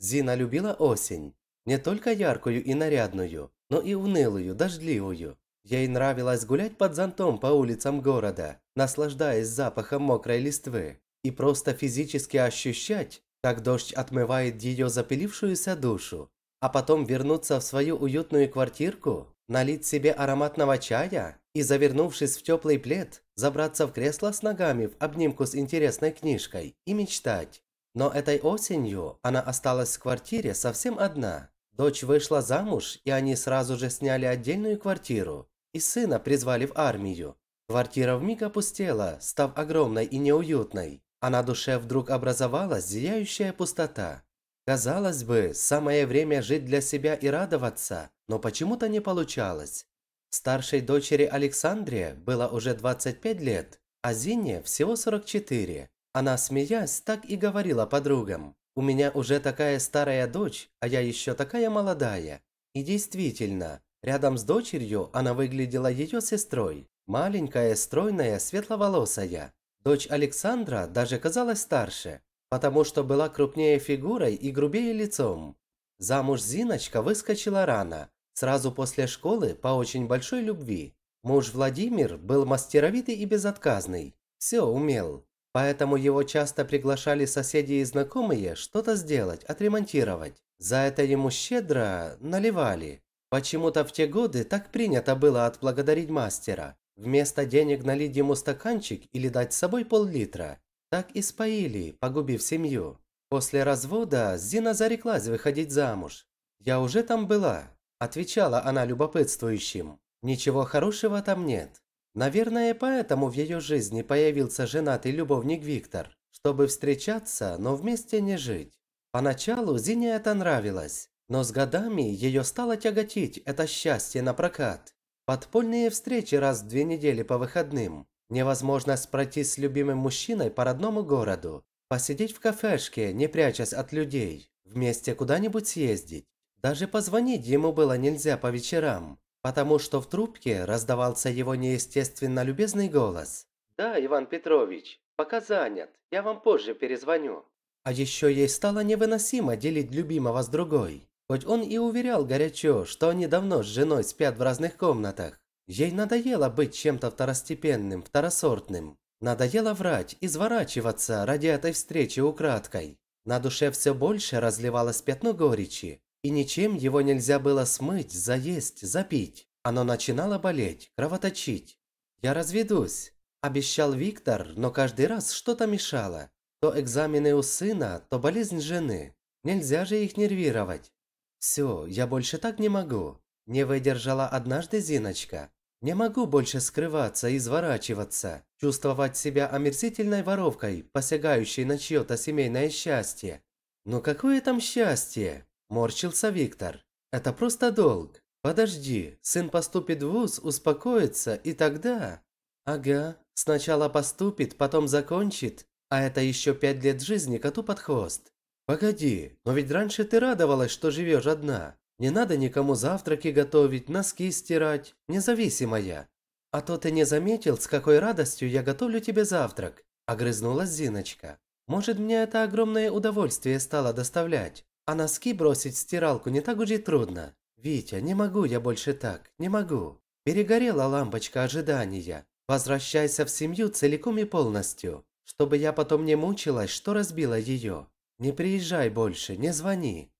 Зина любила осень, не только яркую и нарядную, но и унылую, дождливую. Ей нравилось гулять под зонтом по улицам города, наслаждаясь запахом мокрой листвы, и просто физически ощущать, как дождь отмывает ее запилившуюся душу, а потом вернуться в свою уютную квартирку, налить себе ароматного чая и, завернувшись в теплый плед, забраться в кресло с ногами в обнимку с интересной книжкой и мечтать. Но этой осенью она осталась в квартире совсем одна. Дочь вышла замуж, и они сразу же сняли отдельную квартиру. И сына призвали в армию. Квартира вмиг опустела, став огромной и неуютной. А на душе вдруг образовалась зияющая пустота. Казалось бы, самое время жить для себя и радоваться, но почему-то не получалось. Старшей дочери Александре было уже 25 лет, а Зине всего 44. Она, смеясь, так и говорила подругам. «У меня уже такая старая дочь, а я еще такая молодая». И действительно, рядом с дочерью она выглядела ее сестрой. Маленькая, стройная, светловолосая. Дочь Александра даже казалась старше, потому что была крупнее фигурой и грубее лицом. Замуж Зиночка выскочила рано, сразу после школы по очень большой любви. Муж Владимир был мастеровитый и безотказный, все умел, Поэтому его часто приглашали соседи и знакомые что-то сделать, отремонтировать. За это ему щедро наливали. Почему-то в те годы так принято было отблагодарить мастера. Вместо денег налить ему стаканчик или дать с собой пол-литра. Так и споили, погубив семью. После развода Зина зареклась выходить замуж. «Я уже там была», – отвечала она любопытствующим. «Ничего хорошего там нет. Наверное, поэтому в ее жизни появился женатый любовник Виктор, чтобы встречаться, но вместе не жить. Поначалу Зине это нравилось, но с годами ее стало тяготить это счастье на прокат. Подпольные встречи раз в две недели по выходным, невозможность пройти с любимым мужчиной по родному городу, посидеть в кафешке, не прячась от людей, вместе куда-нибудь съездить. Даже позвонить ему было нельзя по вечерам, потому что в трубке раздавался его неестественно любезный голос. «Да, Иван Петрович, пока занят, я вам позже перезвоню». А еще ей стало невыносимо делить любимого с другой. Хоть он и уверял горячо, что они давно с женой спят в разных комнатах. Ей надоело быть чем-то второстепенным, второсортным. Надоело врать, изворачиваться ради этой встречи украдкой. На душе все больше разливалось пятно горечи, и ничем его нельзя было смыть, заесть, запить. Оно начинало болеть, кровоточить. «Я разведусь», – обещал Виктор, но каждый раз что-то мешало. То экзамены у сына, то болезнь жены. Нельзя же их нервировать. «Все, я больше так не могу», – не выдержала однажды Зиночка. «Не могу больше скрываться, и изворачиваться, чувствовать себя омерзительной воровкой, посягающей на чье-то семейное счастье». «Ну какое там счастье?» Морщился Виктор. «Это просто долг. Подожди, сын поступит в вуз, успокоится, и тогда...» «Ага, сначала поступит, потом закончит, а это еще пять лет жизни коту под хвост. Погоди, но ведь раньше ты радовалась, что живешь одна. Не надо никому завтраки готовить, носки стирать, независимая. А то ты не заметил, с какой радостью я готовлю тебе завтрак», – огрызнулась Зиночка. «Может, мне это огромное удовольствие стало доставлять. А носки бросить в стиралку не так уж и трудно. Витя, не могу я больше так, не могу. Перегорела лампочка ожидания. Возвращайся в семью целиком и полностью, чтобы я потом не мучилась, что разбила ее. Не приезжай больше, не звони.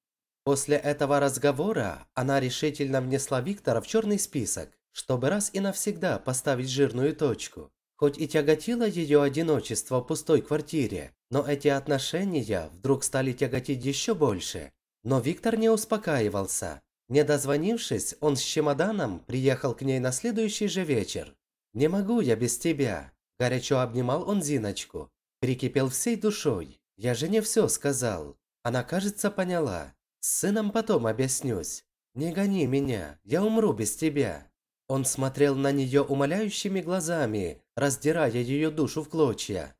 После этого разговора она решительно внесла Виктора в черный список, чтобы раз и навсегда поставить жирную точку. Хоть и тяготило ее одиночество в пустой квартире, но эти отношения вдруг стали тяготить еще больше. Но Виктор не успокаивался. Не дозвонившись, он с чемоданом приехал к ней на следующий же вечер. «Не могу я без тебя», – горячо обнимал он Зиночку. Прикипел всей душой. «Я же не все сказал». Она, кажется, поняла. «С сыном потом объяснюсь. Не гони меня, я умру без тебя». Он смотрел на нее умоляющими глазами, раздирая ее душу в клочья.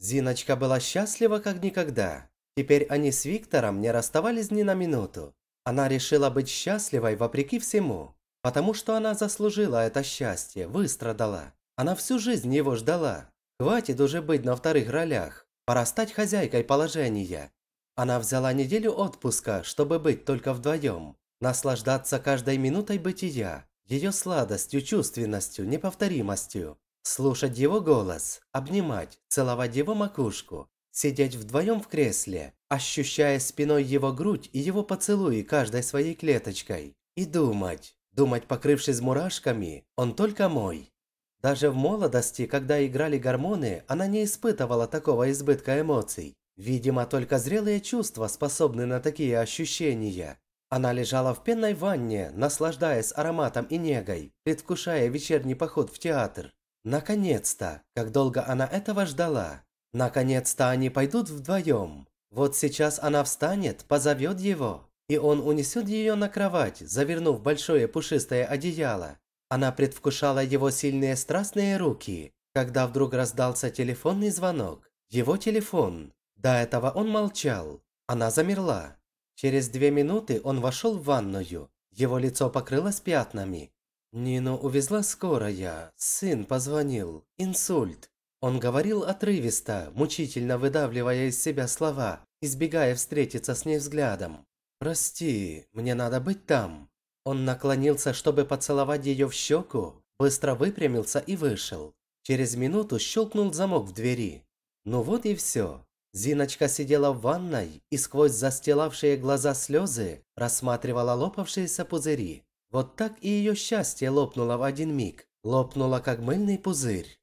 Зиночка была счастлива как никогда. Теперь они с Виктором не расставались ни на минуту. Она решила быть счастливой вопреки всему, потому что она заслужила это счастье, выстрадала. Она всю жизнь его ждала. Хватит уже быть на вторых ролях, пора стать хозяйкой положения. Она взяла неделю отпуска, чтобы быть только вдвоем, наслаждаться каждой минутой бытия, ее сладостью, чувственностью, неповторимостью. Слушать его голос, обнимать, целовать его макушку, сидеть вдвоем в кресле, ощущая спиной его грудь и его поцелуи каждой своей клеточкой. И думать, думать, покрывшись мурашками, он только мой. Даже в молодости, когда играли гормоны, она не испытывала такого избытка эмоций. Видимо, только зрелые чувства способны на такие ощущения. Она лежала в пенной ванне, наслаждаясь ароматом и негой, предвкушая вечерний поход в театр. Наконец-то, как долго она этого ждала. Наконец-то они пойдут вдвоем. Вот сейчас она встанет, позовет его, и он унесет ее на кровать, завернув большое пушистое одеяло. Она предвкушала его сильные страстные руки, когда вдруг раздался телефонный звонок. Его телефон. До этого он молчал. Она замерла. Через две минуты он вошел в ванную. Его лицо покрылось пятнами, Нину увезла скорая. Сын позвонил. Инсульт. Он говорил отрывисто, мучительно выдавливая из себя слова, избегая встретиться с ней взглядом. «Прости, мне надо быть там». Он наклонился, чтобы поцеловать ее в щеку, быстро выпрямился и вышел. Через минуту щелкнул замок в двери. Ну вот и все. Зиночка сидела в ванной и сквозь застилавшие глаза слезы рассматривала лопавшиеся пузыри. Вот так и ее счастье лопнуло в один миг, лопнуло как мыльный пузырь.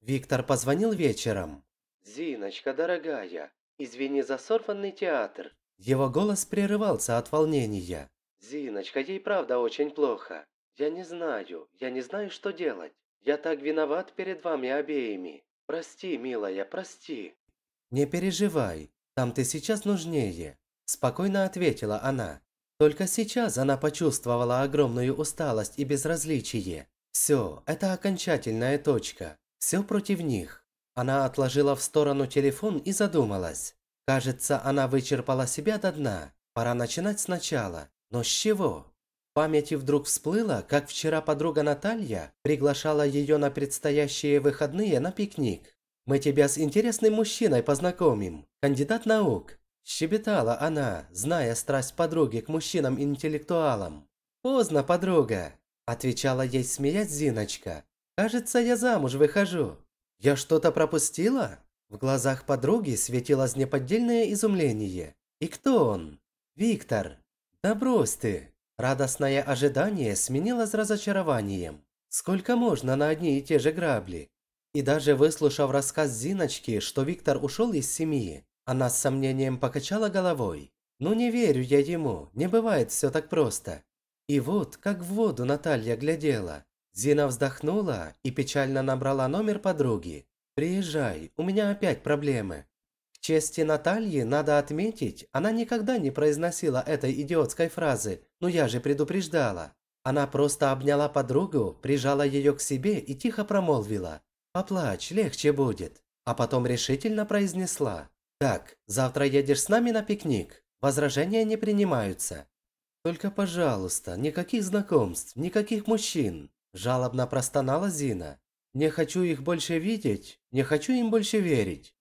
Виктор позвонил вечером. «Зиночка, дорогая, извини за сорванный театр». Его голос прерывался от волнения. «Зиночка, ей правда очень плохо. Я не знаю, я не знаю, что делать. Я так виноват перед вами обеими. Прости, милая, прости». «Не переживай, там ты сейчас нужнее», – спокойно ответила она. Только сейчас она почувствовала огромную усталость и безразличие. Все, это окончательная точка. Все против них. Она отложила в сторону телефон и задумалась. Кажется, она вычерпала себя до дна. Пора начинать сначала. Но с чего? В памяти вдруг всплыло, как вчера подруга Наталья приглашала ее на предстоящие выходные на пикник. «Мы тебя с интересным мужчиной познакомим, кандидат наук. Щебетала она, зная страсть подруги к мужчинам-интеллектуалам. «Поздно, подруга!» – отвечала ей смеясь Зиночка. «Кажется, я замуж выхожу. Я что-то пропустила?» В глазах подруги светилось неподдельное изумление. «И кто он?» «Виктор!» «Да брось ты!» Радостное ожидание сменилось разочарованием. Сколько можно на одни и те же грабли? И даже выслушав рассказ Зиночки, что Виктор ушел из семьи, она с сомнением покачала головой. «Ну не верю я ему, не бывает все так просто». И вот, как в воду Наталья глядела. Зина вздохнула и печально набрала номер подруги. «Приезжай, у меня опять проблемы». К чести Натальи надо отметить, она никогда не произносила этой идиотской фразы «ну я же предупреждала». Она просто обняла подругу, прижала ее к себе и тихо промолвила «поплачь, легче будет», а потом решительно произнесла «Так, завтра едешь с нами на пикник. Возражения не принимаются. Только, пожалуйста, никаких знакомств, никаких мужчин!» Жалобно простонала Зина. «Не хочу их больше видеть, не хочу им больше верить!»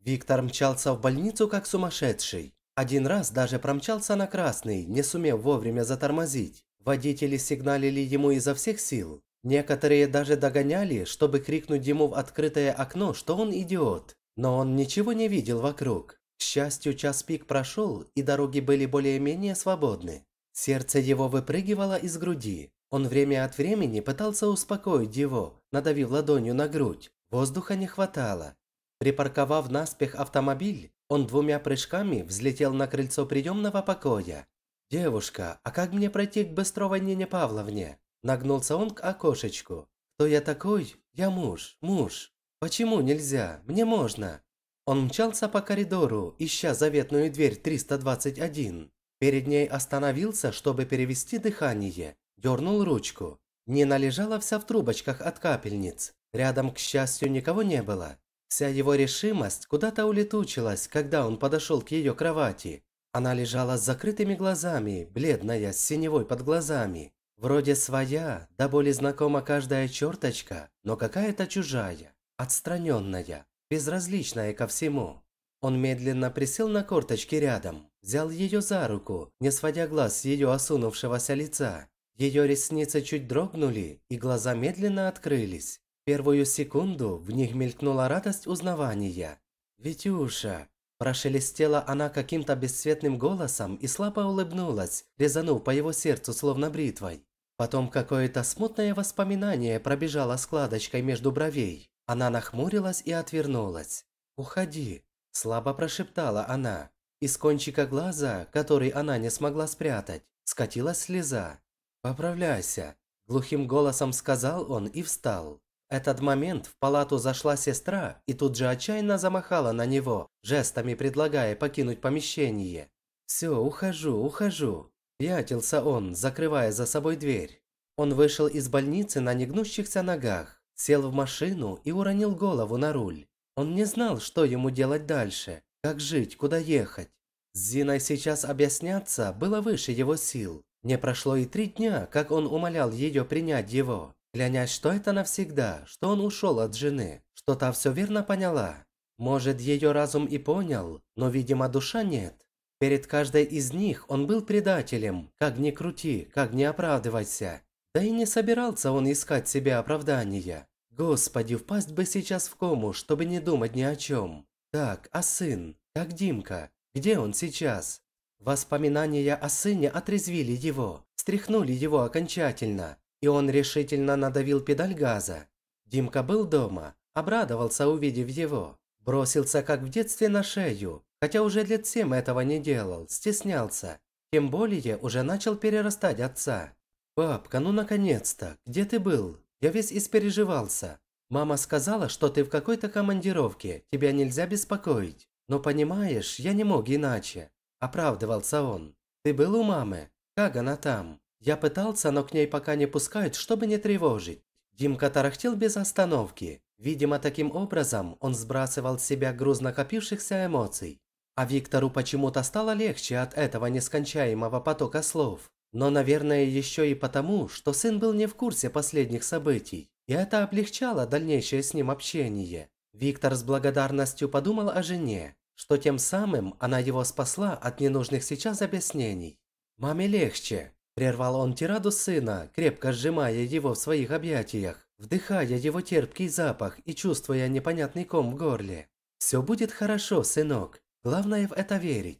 Виктор мчался в больницу как сумасшедший. Один раз даже промчался на красный, не сумев вовремя затормозить. Водители сигналили ему изо всех сил. Некоторые даже догоняли, чтобы крикнуть ему в открытое окно, что он идиот. Но он ничего не видел вокруг. К счастью, час пик прошел, и дороги были более-менее свободны. Сердце его выпрыгивало из груди. Он время от времени пытался успокоить его, надавив ладонью на грудь. Воздуха не хватало. Припарковав наспех автомобиль, он двумя прыжками взлетел на крыльцо приемного покоя. «Девушка, а как мне пройти к Быстровой Нине Павловне?» Нагнулся он к окошечку. «Кто я такой? Я муж, муж. «Почему нельзя? Мне можно!» Он мчался по коридору, ища заветную дверь 321. Перед ней остановился, чтобы перевести дыхание. Дернул ручку. Нина лежала вся в трубочках от капельниц. Рядом, к счастью, никого не было. Вся его решимость куда-то улетучилась, когда он подошел к ее кровати. Она лежала с закрытыми глазами, бледная, с синевой под глазами. Вроде своя, да более знакома каждая черточка, но какая-то чужая. Отстраненная, безразличная ко всему. Он медленно присел на корточки рядом, взял ее за руку, не сводя глаз с ее осунувшегося лица. Ее ресницы чуть дрогнули, и глаза медленно открылись. Первую секунду в них мелькнула радость узнавания. «Витюша!» Прошелестела она каким-то бесцветным голосом и слабо улыбнулась, резанув по его сердцу словно бритвой. Потом какое-то смутное воспоминание пробежало складочкой между бровей. Она нахмурилась и отвернулась. «Уходи», – слабо прошептала она. Из кончика глаза, который она не смогла спрятать, скатилась слеза. «Поправляйся», – глухим голосом сказал он и встал. Этот момент в палату зашла сестра и тут же отчаянно замахала на него, жестами предлагая покинуть помещение. «Все, ухожу, ухожу», – пятился он, закрывая за собой дверь. Он вышел из больницы на негнущихся ногах сел в машину и уронил голову на руль. Он не знал, что ему делать дальше, как жить, куда ехать. С Зиной сейчас объясняться было выше его сил. Не прошло и три дня, как он умолял ее принять его, клянясь, что это навсегда, что он ушел от жены, что та все верно поняла. Может, ее разум и понял, но, видимо, душа нет. Перед каждой из них он был предателем, как ни крути, как ни оправдывайся. Да и не собирался он искать себе оправдания. Господи, впасть бы сейчас в кому, чтобы не думать ни о чем. Так, а сын? Так Димка? Где он сейчас? Воспоминания о сыне отрезвили его, стряхнули его окончательно, и он решительно надавил педаль газа. Димка был дома, обрадовался, увидев его. Бросился, как в детстве, на шею, хотя уже лет семь этого не делал, стеснялся. Тем более уже начал перерастать отца. Папка, ну наконец-то! Где ты был? Я весь испереживался. Мама сказала, что ты в какой-то командировке, тебя нельзя беспокоить. Но понимаешь, я не мог иначе». Оправдывался он. «Ты был у мамы? Как она там?» Я пытался, но к ней пока не пускают, чтобы не тревожить. Димка тарахтел без остановки. Видимо, таким образом он сбрасывал с себя груз накопившихся эмоций. А Виктору почему-то стало легче от этого нескончаемого потока слов. Но, наверное, еще и потому, что сын был не в курсе последних событий, и это облегчало дальнейшее с ним общение. Виктор с благодарностью подумал о жене, что тем самым она его спасла от ненужных сейчас объяснений. «Маме легче», – прервал он тираду сына, крепко сжимая его в своих объятиях, вдыхая его терпкий запах и чувствуя непонятный ком в горле. «Все будет хорошо, сынок. Главное в это верить».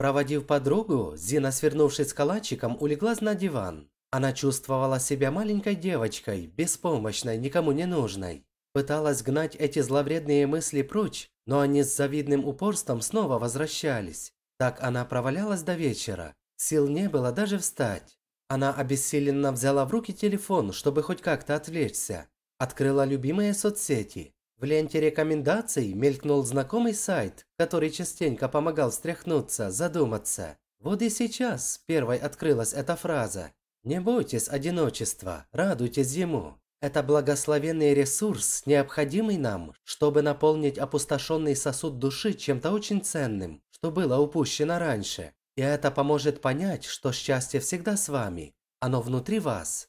Проводив подругу, Зина, свернувшись калачиком, улеглась на диван. Она чувствовала себя маленькой девочкой, беспомощной, никому не нужной. Пыталась гнать эти зловредные мысли прочь, но они с завидным упорством снова возвращались. Так она провалялась до вечера. Сил не было даже встать. Она обессиленно взяла в руки телефон, чтобы хоть как-то отвлечься. Открыла любимые соцсети. В ленте рекомендаций мелькнул знакомый сайт, который частенько помогал встряхнуться, задуматься. Вот и сейчас первой открылась эта фраза. «Не бойтесь одиночества, радуйтесь ему». Это благословенный ресурс, необходимый нам, чтобы наполнить опустошенный сосуд души чем-то очень ценным, что было упущено раньше. И это поможет понять, что счастье всегда с вами. Оно внутри вас.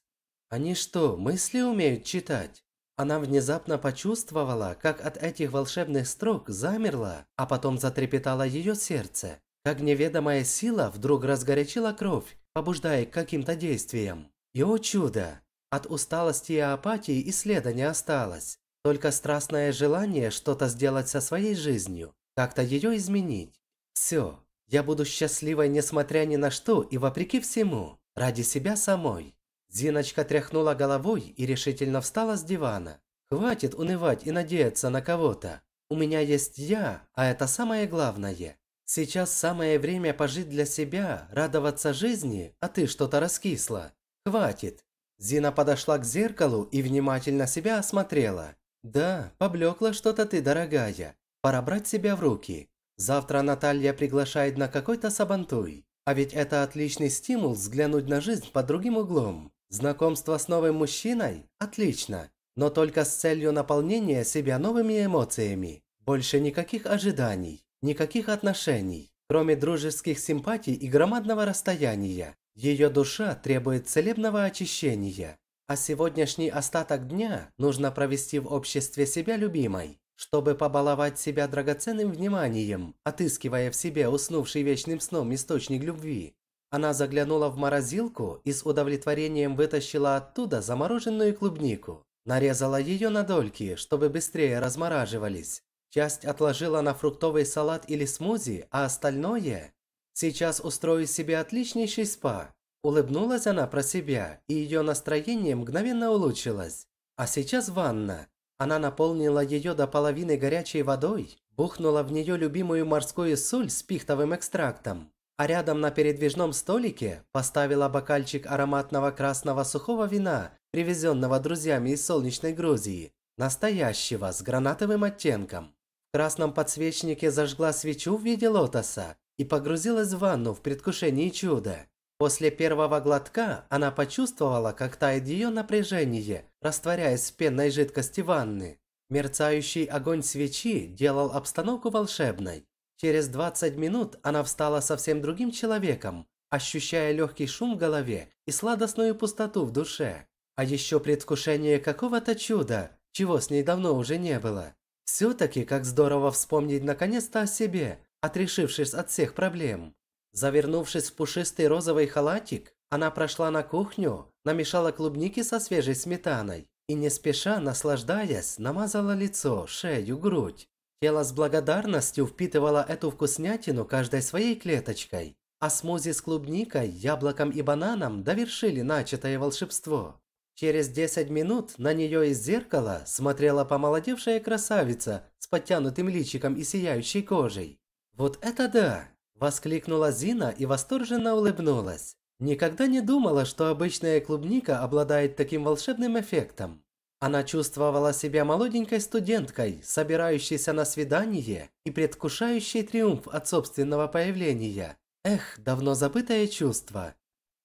Они что, мысли умеют читать? Она внезапно почувствовала, как от этих волшебных строк замерло, а потом затрепетало ее сердце, как неведомая сила вдруг разгорячила кровь, побуждая к каким-то действиям. И о чудо! От усталости и апатии и следа не осталось, только страстное желание что-то сделать со своей жизнью, как-то ее изменить. Все, я буду счастливой несмотря ни на что и вопреки всему, ради себя самой. Зиночка тряхнула головой и решительно встала с дивана. «Хватит унывать и надеяться на кого-то. У меня есть я, а это самое главное. Сейчас самое время пожить для себя, радоваться жизни, а ты что-то раскисла. Хватит». Зина подошла к зеркалу и внимательно себя осмотрела. «Да, поблекла что-то ты, дорогая. Пора брать себя в руки. Завтра Наталья приглашает на какой-то сабантуй. А ведь это отличный стимул взглянуть на жизнь под другим углом. Знакомство с новым мужчиной? Отлично, но только с целью наполнения себя новыми эмоциями. Больше никаких ожиданий, никаких отношений, кроме дружеских симпатий и громадного расстояния. Ее душа требует целебного очищения. А сегодняшний остаток дня нужно провести в обществе себя любимой, чтобы побаловать себя драгоценным вниманием, отыскивая в себе уснувший вечным сном источник любви. Она заглянула в морозилку и с удовлетворением вытащила оттуда замороженную клубнику. Нарезала ее на дольки, чтобы быстрее размораживались. Часть отложила на фруктовый салат или смузи, а остальное... Сейчас устрою себе отличнейший спа. Улыбнулась она про себя, и ее настроение мгновенно улучшилось. А сейчас ванна. Она наполнила ее до половины горячей водой, бухнула в нее любимую морскую соль с пихтовым экстрактом а рядом на передвижном столике поставила бокальчик ароматного красного сухого вина, привезенного друзьями из солнечной Грузии, настоящего, с гранатовым оттенком. В красном подсвечнике зажгла свечу в виде лотоса и погрузилась в ванну в предвкушении чуда. После первого глотка она почувствовала, как тает ее напряжение, растворяясь в пенной жидкости ванны. Мерцающий огонь свечи делал обстановку волшебной. Через 20 минут она встала совсем другим человеком, ощущая легкий шум в голове и сладостную пустоту в душе. А еще предвкушение какого-то чуда, чего с ней давно уже не было. Все-таки как здорово вспомнить наконец-то о себе, отрешившись от всех проблем. Завернувшись в пушистый розовый халатик, она прошла на кухню, намешала клубники со свежей сметаной и не спеша, наслаждаясь, намазала лицо, шею, грудь. Тело с благодарностью впитывало эту вкуснятину каждой своей клеточкой, а с клубникой, яблоком и бананом довершили начатое волшебство. Через 10 минут на нее из зеркала смотрела помолодевшая красавица с подтянутым личиком и сияющей кожей. «Вот это да!» – воскликнула Зина и восторженно улыбнулась. Никогда не думала, что обычная клубника обладает таким волшебным эффектом. Она чувствовала себя молоденькой студенткой, собирающейся на свидание и предвкушающей триумф от собственного появления. Эх, давно забытое чувство.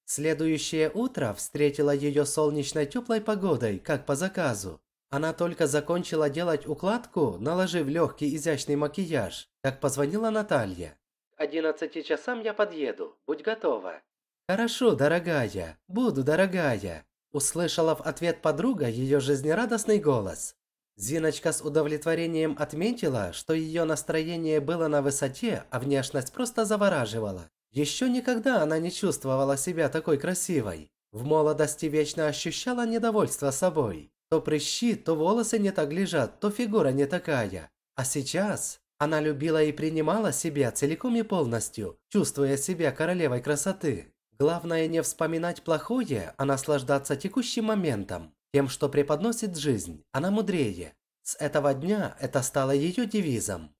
Следующее утро встретило ее солнечной теплой погодой, как по заказу. Она только закончила делать укладку, наложив легкий изящный макияж, как позвонила Наталья. «К 11 часам я подъеду, будь готова». «Хорошо, дорогая, буду, дорогая», Услышала в ответ подруга ее жизнерадостный голос. Зиночка с удовлетворением отметила, что ее настроение было на высоте, а внешность просто завораживала. Еще никогда она не чувствовала себя такой красивой. В молодости вечно ощущала недовольство собой. То прыщи, то волосы не так лежат, то фигура не такая. А сейчас она любила и принимала себя целиком и полностью, чувствуя себя королевой красоты. Главное не вспоминать плохое, а наслаждаться текущим моментом, тем, что преподносит жизнь, она мудрее. С этого дня это стало ее девизом.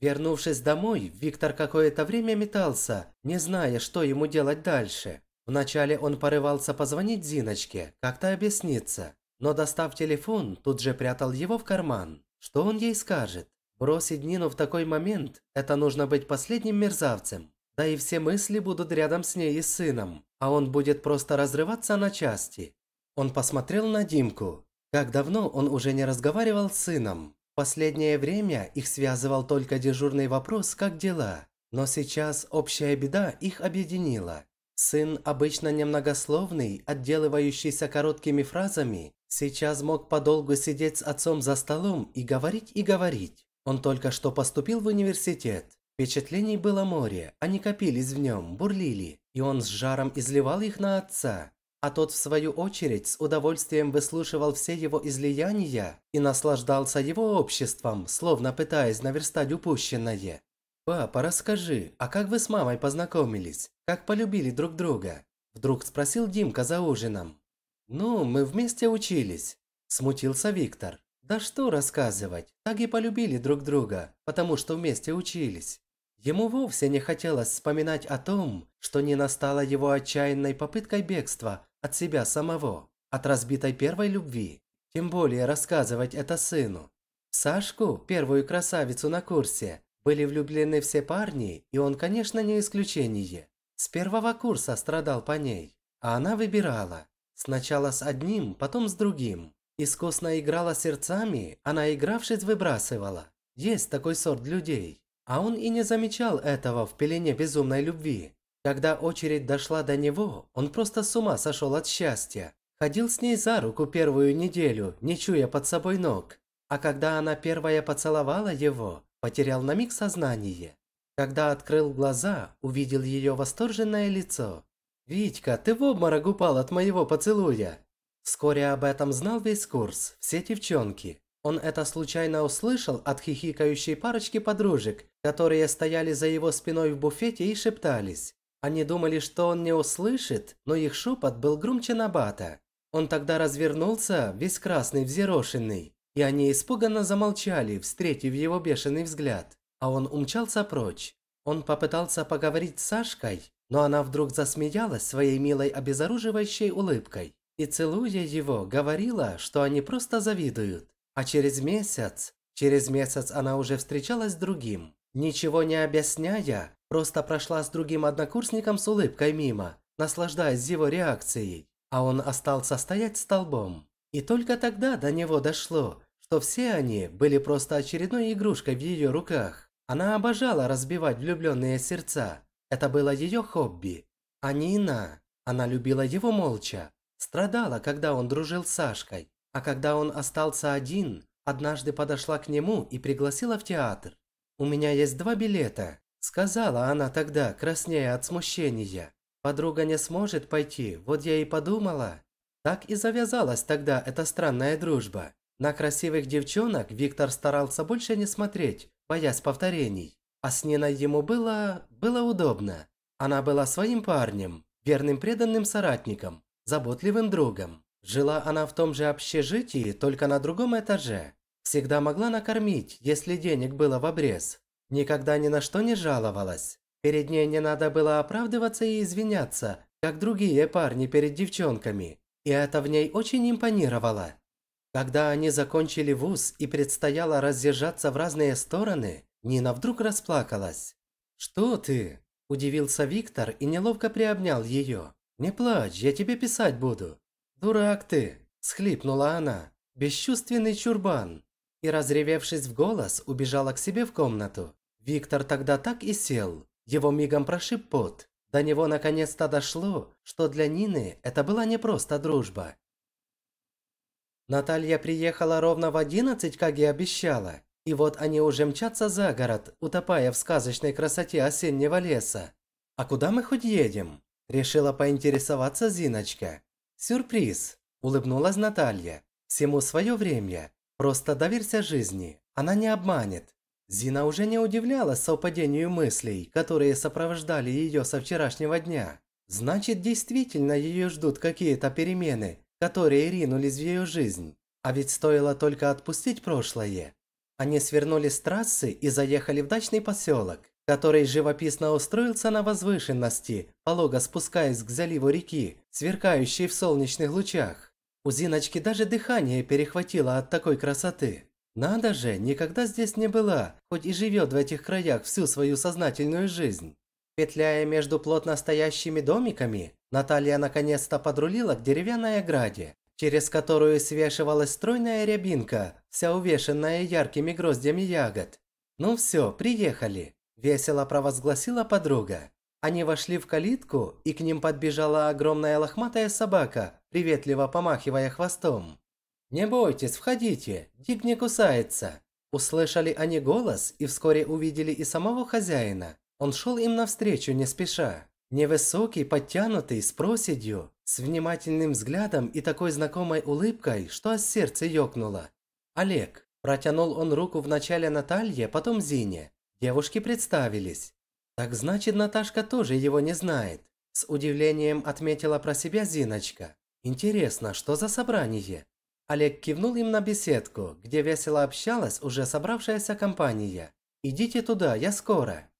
Вернувшись домой, Виктор какое-то время метался, не зная, что ему делать дальше. Вначале он порывался позвонить Зиночке, как-то объясниться, но достав телефон, тут же прятал его в карман. Что он ей скажет? Бросить Нину в такой момент – это нужно быть последним мерзавцем. Да и все мысли будут рядом с ней и сыном, а он будет просто разрываться на части. Он посмотрел на Димку. Как давно он уже не разговаривал с сыном. Последнее время их связывал только дежурный вопрос «как дела?». Но сейчас общая беда их объединила. Сын, обычно немногословный, отделывающийся короткими фразами, сейчас мог подолгу сидеть с отцом за столом и говорить и говорить. Он только что поступил в университет. Впечатлений было море, они копились в нем, бурлили, и он с жаром изливал их на отца. А тот, в свою очередь, с удовольствием выслушивал все его излияния и наслаждался его обществом, словно пытаясь наверстать упущенное. «Папа, расскажи, а как вы с мамой познакомились? Как полюбили друг друга?» Вдруг спросил Димка за ужином. «Ну, мы вместе учились», – смутился Виктор. «Да что рассказывать, так и полюбили друг друга, потому что вместе учились». Ему вовсе не хотелось вспоминать о том, что не настало его отчаянной попыткой бегства от себя самого, от разбитой первой любви. Тем более рассказывать это сыну. Сашку, первую красавицу на курсе, были влюблены все парни, и он, конечно, не исключение. С первого курса страдал по ней, а она выбирала. Сначала с одним, потом с другим. Искусно играла сердцами, она, игравшись, выбрасывала. Есть такой сорт людей. А он и не замечал этого в пелене безумной любви. Когда очередь дошла до него, он просто с ума сошел от счастья. Ходил с ней за руку первую неделю, не чуя под собой ног. А когда она первая поцеловала его, потерял на миг сознание. Когда открыл глаза, увидел ее восторженное лицо. «Витька, ты в обморок упал от моего поцелуя!» Вскоре об этом знал весь курс, все девчонки. Он это случайно услышал от хихикающей парочки подружек, которые стояли за его спиной в буфете и шептались. Они думали, что он не услышит, но их шепот был громче набата. Он тогда развернулся, весь красный, взъерошенный, и они испуганно замолчали, встретив его бешеный взгляд. А он умчался прочь. Он попытался поговорить с Сашкой, но она вдруг засмеялась своей милой обезоруживающей улыбкой и, целуя его, говорила, что они просто завидуют. А через месяц, через месяц она уже встречалась с другим. Ничего не объясняя, просто прошла с другим однокурсником с улыбкой мимо, наслаждаясь его реакцией. А он остался стоять столбом. И только тогда до него дошло, что все они были просто очередной игрушкой в ее руках. Она обожала разбивать влюбленные сердца. Это было ее хобби. А Нина, она любила его молча, страдала, когда он дружил с Сашкой, а когда он остался один, однажды подошла к нему и пригласила в театр. «У меня есть два билета», – сказала она тогда, краснея от смущения. «Подруга не сможет пойти, вот я и подумала». Так и завязалась тогда эта странная дружба. На красивых девчонок Виктор старался больше не смотреть, боясь повторений. А с Ниной ему было... было удобно. Она была своим парнем, верным преданным соратником, заботливым другом. Жила она в том же общежитии, только на другом этаже. Всегда могла накормить, если денег было в обрез. Никогда ни на что не жаловалась. Перед ней не надо было оправдываться и извиняться, как другие парни перед девчонками. И это в ней очень импонировало. Когда они закончили вуз и предстояло разъезжаться в разные стороны, Нина вдруг расплакалась. «Что ты?» – удивился Виктор и неловко приобнял ее. «Не плачь, я тебе писать буду. «Дурак ты!» – схлипнула она. «Бесчувственный чурбан!» И, разревевшись в голос, убежала к себе в комнату. Виктор тогда так и сел. Его мигом прошиб пот. До него наконец-то дошло, что для Нины это была не просто дружба. Наталья приехала ровно в одиннадцать, как и обещала. И вот они уже мчатся за город, утопая в сказочной красоте осеннего леса. «А куда мы хоть едем?» – решила поинтересоваться Зиночка. «Сюрприз!» – улыбнулась Наталья. «Всему свое время. Просто доверься жизни. Она не обманет». Зина уже не удивлялась совпадению мыслей, которые сопровождали ее со вчерашнего дня. Значит, действительно ее ждут какие-то перемены, которые ринулись в ее жизнь. А ведь стоило только отпустить прошлое. Они свернули с трассы и заехали в дачный поселок который живописно устроился на возвышенности, полого спускаясь к заливу реки, сверкающей в солнечных лучах. У Зиночки даже дыхание перехватило от такой красоты. Надо же, никогда здесь не была, хоть и живет в этих краях всю свою сознательную жизнь. Петляя между плотно стоящими домиками, Наталья наконец-то подрулила к деревянной ограде, через которую свешивалась стройная рябинка, вся увешанная яркими гроздями ягод. Ну все, приехали. Весело провозгласила подруга. Они вошли в калитку, и к ним подбежала огромная лохматая собака, приветливо помахивая хвостом. «Не бойтесь, входите, Дик не кусается!» Услышали они голос и вскоре увидели и самого хозяина. Он шел им навстречу не спеша. Невысокий, подтянутый, с проседью, с внимательным взглядом и такой знакомой улыбкой, что от сердца ёкнуло. «Олег!» – протянул он руку вначале Наталье, потом Зине. Девушки представились. Так значит, Наташка тоже его не знает. С удивлением отметила про себя Зиночка. Интересно, что за собрание? Олег кивнул им на беседку, где весело общалась уже собравшаяся компания. «Идите туда, я скоро».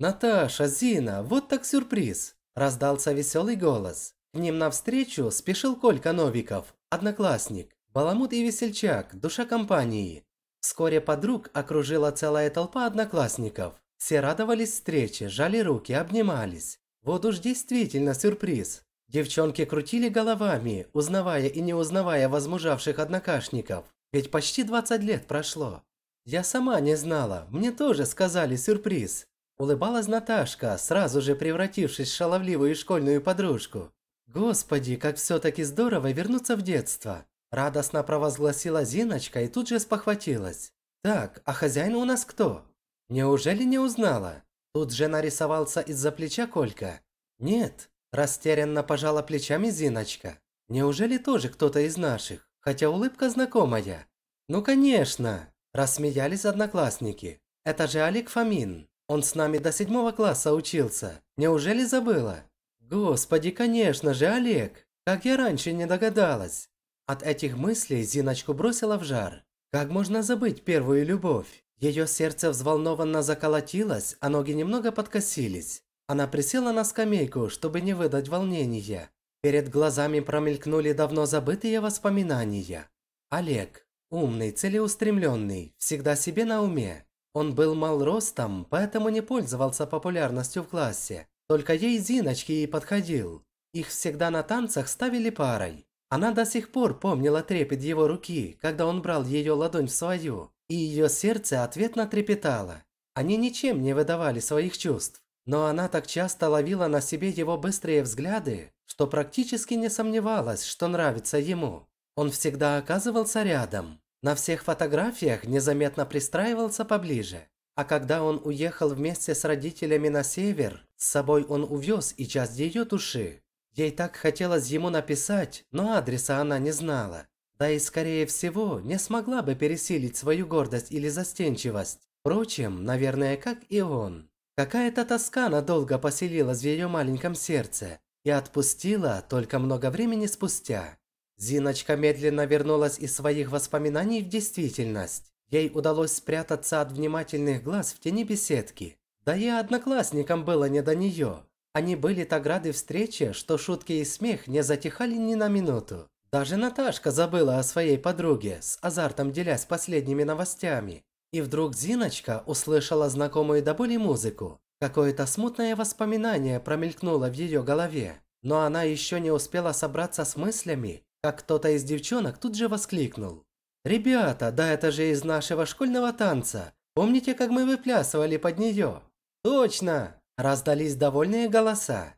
«Наташа, Зина, вот так сюрприз!» – раздался веселый голос. К ним навстречу спешил Колька Новиков, одноклассник, Баламут и Весельчак, душа компании. Вскоре подруг окружила целая толпа одноклассников. Все радовались встрече, жали руки, обнимались. Вот уж действительно сюрприз. Девчонки крутили головами, узнавая и не узнавая возмужавших однокашников. Ведь почти 20 лет прошло. Я сама не знала, мне тоже сказали сюрприз. Улыбалась Наташка, сразу же превратившись в шаловливую школьную подружку. Господи, как все-таки здорово вернуться в детство. Радостно провозгласила Зиночка и тут же спохватилась. «Так, а хозяин у нас кто?» «Неужели не узнала?» Тут же нарисовался из-за плеча Колька. «Нет», – растерянно пожала плечами Зиночка. «Неужели тоже кто-то из наших? Хотя улыбка знакомая». «Ну, конечно!» – рассмеялись одноклассники. «Это же Олег Фомин. Он с нами до седьмого класса учился. Неужели забыла?» «Господи, конечно же, Олег! Как я раньше не догадалась!» От этих мыслей Зиночку бросила в жар. Как можно забыть первую любовь? Ее сердце взволнованно заколотилось, а ноги немного подкосились. Она присела на скамейку, чтобы не выдать волнения. Перед глазами промелькнули давно забытые воспоминания. Олег. Умный, целеустремленный, всегда себе на уме. Он был мал ростом, поэтому не пользовался популярностью в классе. Только ей Зиночки и подходил. Их всегда на танцах ставили парой. Она до сих пор помнила трепет его руки, когда он брал ее ладонь в свою, и ее сердце ответно трепетало. Они ничем не выдавали своих чувств, но она так часто ловила на себе его быстрые взгляды, что практически не сомневалась, что нравится ему. Он всегда оказывался рядом, на всех фотографиях незаметно пристраивался поближе. А когда он уехал вместе с родителями на север, с собой он увез и часть ее души, Ей так хотелось ему написать, но адреса она не знала. Да и, скорее всего, не смогла бы пересилить свою гордость или застенчивость. Впрочем, наверное, как и он. Какая-то тоска надолго поселилась в ее маленьком сердце и отпустила только много времени спустя. Зиночка медленно вернулась из своих воспоминаний в действительность. Ей удалось спрятаться от внимательных глаз в тени беседки. Да и одноклассникам было не до нее. Они были так рады встрече, что шутки и смех не затихали ни на минуту. Даже Наташка забыла о своей подруге, с азартом делясь последними новостями. И вдруг Зиночка услышала знакомую до боли музыку. Какое-то смутное воспоминание промелькнуло в ее голове. Но она еще не успела собраться с мыслями, как кто-то из девчонок тут же воскликнул. «Ребята, да это же из нашего школьного танца! Помните, как мы выплясывали под нее?» «Точно!» Раздались довольные голоса.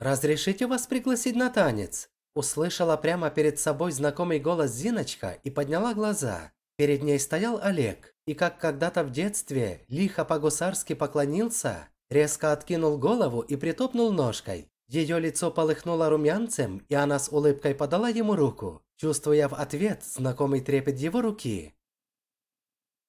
«Разрешите вас пригласить на танец?» Услышала прямо перед собой знакомый голос Зиночка и подняла глаза. Перед ней стоял Олег, и как когда-то в детстве лихо по-гусарски поклонился, резко откинул голову и притопнул ножкой. Ее лицо полыхнуло румянцем, и она с улыбкой подала ему руку, чувствуя в ответ знакомый трепет его руки.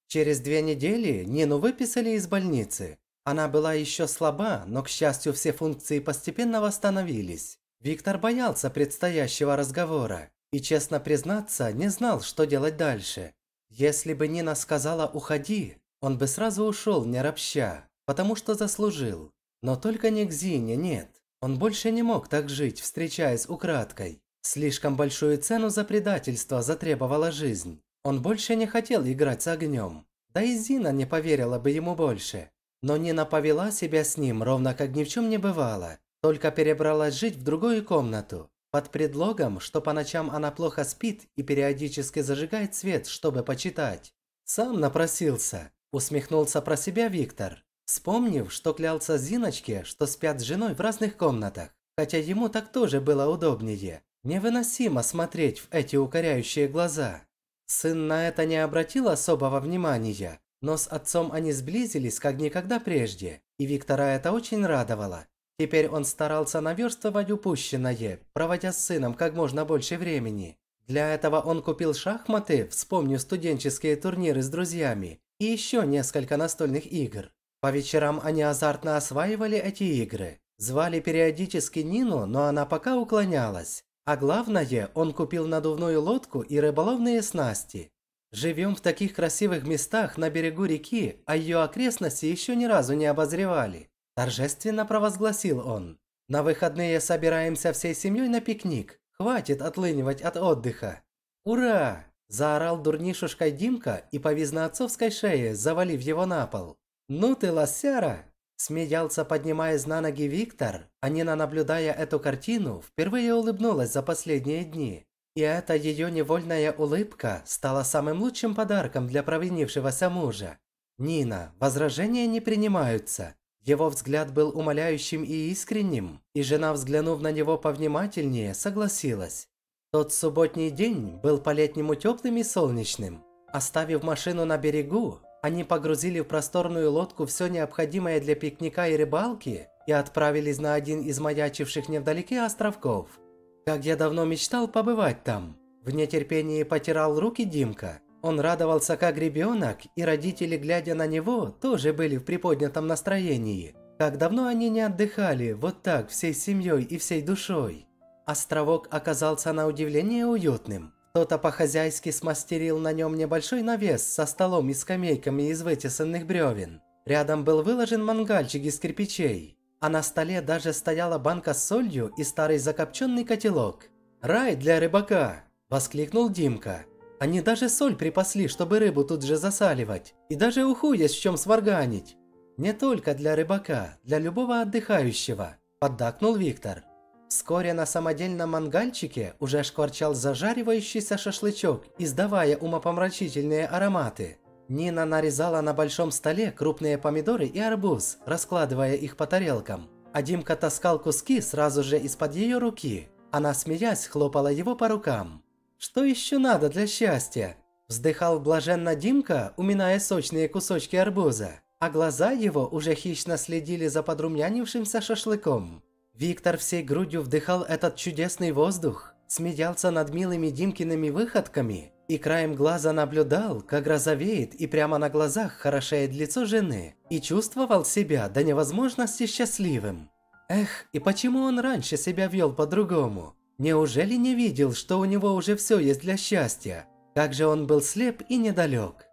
Через две недели Нину выписали из больницы. Она была еще слаба, но, к счастью, все функции постепенно восстановились. Виктор боялся предстоящего разговора и, честно признаться, не знал, что делать дальше. Если бы Нина сказала «уходи», он бы сразу ушел, не ропща, потому что заслужил. Но только не к Зине, нет. Он больше не мог так жить, встречаясь украдкой. Слишком большую цену за предательство затребовала жизнь. Он больше не хотел играть с огнем. Да и Зина не поверила бы ему больше. Но Нина повела себя с ним, ровно как ни в чем не бывало, только перебралась жить в другую комнату, под предлогом, что по ночам она плохо спит и периодически зажигает свет, чтобы почитать. «Сам напросился», – усмехнулся про себя Виктор, вспомнив, что клялся Зиночке, что спят с женой в разных комнатах, хотя ему так тоже было удобнее. Невыносимо смотреть в эти укоряющие глаза. Сын на это не обратил особого внимания, но с отцом они сблизились, как никогда прежде, и Виктора это очень радовало. Теперь он старался наверстывать упущенное, проводя с сыном как можно больше времени. Для этого он купил шахматы, вспомнив студенческие турниры с друзьями, и еще несколько настольных игр. По вечерам они азартно осваивали эти игры. Звали периодически Нину, но она пока уклонялась. А главное, он купил надувную лодку и рыболовные снасти. Живем в таких красивых местах на берегу реки, а ее окрестности еще ни разу не обозревали. Торжественно провозгласил он. На выходные собираемся всей семьей на пикник. Хватит отлынивать от отдыха. Ура! Заорал дурнишушкой Димка и повез на отцовской шее, завалив его на пол. «Ну ты, лосяра!» Смеялся, поднимаясь на ноги Виктор, а Нина, наблюдая эту картину, впервые улыбнулась за последние дни. И эта ее невольная улыбка стала самым лучшим подарком для провинившегося мужа. Нина, возражения не принимаются. Его взгляд был умоляющим и искренним, и жена, взглянув на него повнимательнее, согласилась. Тот субботний день был по-летнему теплым и солнечным. Оставив машину на берегу, они погрузили в просторную лодку все необходимое для пикника и рыбалки и отправились на один из маячивших невдалеке островков – как я давно мечтал побывать там. В нетерпении потирал руки Димка. Он радовался как ребенок, и родители, глядя на него, тоже были в приподнятом настроении. Как давно они не отдыхали, вот так, всей семьей и всей душой. Островок оказался на удивление уютным. Кто-то по-хозяйски смастерил на нем небольшой навес со столом и скамейками из вытесанных бревен. Рядом был выложен мангальчик из кирпичей а на столе даже стояла банка с солью и старый закопченный котелок. «Рай для рыбака!» – воскликнул Димка. «Они даже соль припасли, чтобы рыбу тут же засаливать, и даже уху есть в чем сварганить!» «Не только для рыбака, для любого отдыхающего», – поддакнул Виктор. Вскоре на самодельном мангальчике уже шкварчал зажаривающийся шашлычок, издавая умопомрачительные ароматы – Нина нарезала на большом столе крупные помидоры и арбуз, раскладывая их по тарелкам. А Димка таскал куски сразу же из-под ее руки. Она, смеясь, хлопала его по рукам. «Что еще надо для счастья?» Вздыхал блаженно Димка, уминая сочные кусочки арбуза, а глаза его уже хищно следили за подрумянившимся шашлыком. Виктор всей грудью вдыхал этот чудесный воздух, смеялся над милыми Димкиными выходками и краем глаза наблюдал, как розовеет и прямо на глазах хорошеет лицо жены, и чувствовал себя до невозможности счастливым. Эх, и почему он раньше себя вел по-другому? Неужели не видел, что у него уже все есть для счастья? Как же он был слеп и недалек?